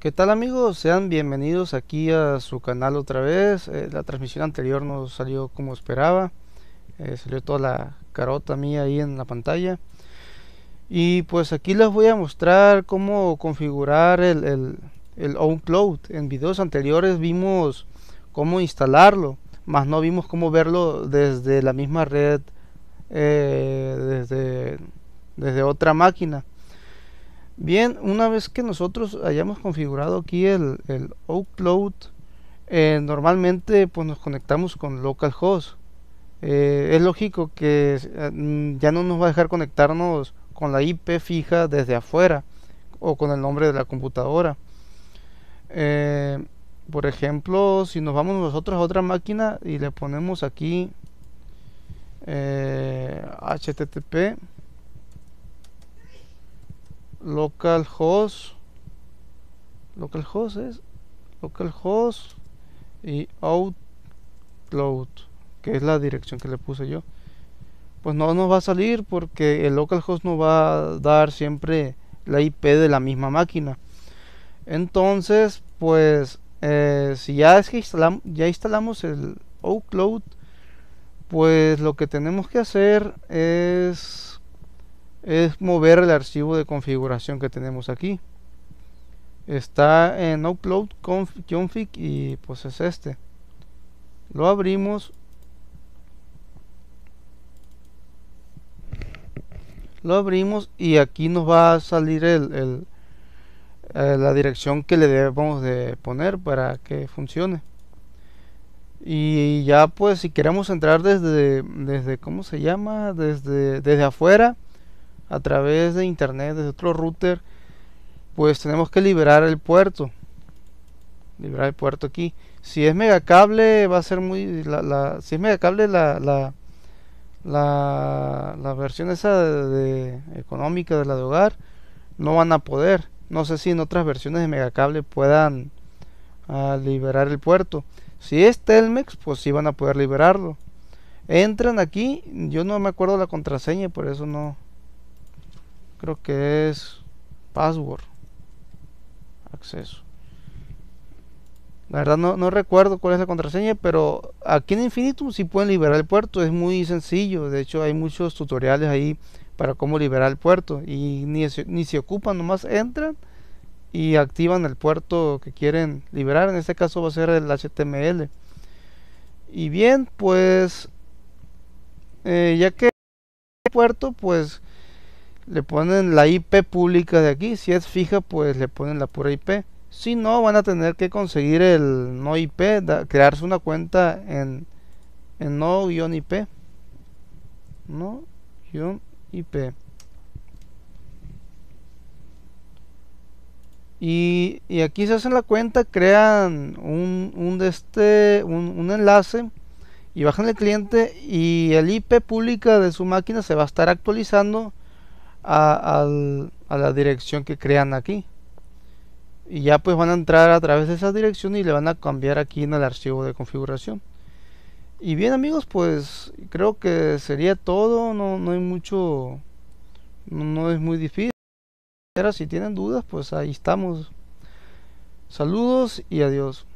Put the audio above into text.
¿Qué tal amigos? Sean bienvenidos aquí a su canal otra vez. Eh, la transmisión anterior no salió como esperaba. Eh, salió toda la carota mía ahí en la pantalla. Y pues aquí les voy a mostrar cómo configurar el, el, el OwnCloud. En videos anteriores vimos cómo instalarlo, más no vimos cómo verlo desde la misma red, eh, desde, desde otra máquina. Bien, una vez que nosotros hayamos configurado aquí el, el Outload, eh, normalmente pues nos conectamos con localhost. Eh, es lógico que mm, ya no nos va a dejar conectarnos con la IP fija desde afuera o con el nombre de la computadora. Eh, por ejemplo, si nos vamos nosotros a otra máquina y le ponemos aquí HTTP localhost localhost es localhost y outcloud que es la dirección que le puse yo pues no nos va a salir porque el localhost no va a dar siempre la IP de la misma máquina entonces pues eh, si ya es que ya instalamos el outcloud, pues lo que tenemos que hacer es es mover el archivo de configuración que tenemos aquí está en upload config y pues es este lo abrimos lo abrimos y aquí nos va a salir el, eh, la dirección que le debemos de poner para que funcione y ya pues si queremos entrar desde desde cómo se llama desde desde afuera a través de internet desde otro router pues tenemos que liberar el puerto liberar el puerto aquí si es megacable va a ser muy la, si es megacable la, la la, la, versión esa de, económica de la de hogar no van a poder no sé si en otras versiones de megacable puedan ah, liberar el puerto si es telmex pues sí van a poder liberarlo entran aquí yo no me acuerdo la contraseña por eso no que es password acceso la verdad no, recuerdo cuál es la contraseña, pero aquí en Infinitum si pueden liberar el puerto, es muy sencillo, de hecho hay muchos tutoriales ahí para cómo liberar el puerto y ni se, ocupan, nomás entran y activan el puerto que quieren liberar, en este caso va a ser el HTML. Y bien, pues eh, ya que el puerto, pues le ponen la IP pública de aquí, si es fija pues le ponen la pura IP, si no van a tener que conseguir el no IP, crearse una cuenta en, en no-IP, no-IP. Y, y, aquí se hacen la cuenta, crean un, de este, un, un enlace y bajan el cliente y el IP pública de su máquina se va a estar actualizando a, la dirección que crean aquí y ya pues van a entrar a través de esa dirección y le van a cambiar aquí en el archivo de configuración y bien amigos pues creo que sería todo no, no hay mucho no, no es muy difícil si tienen dudas pues ahí estamos saludos y adiós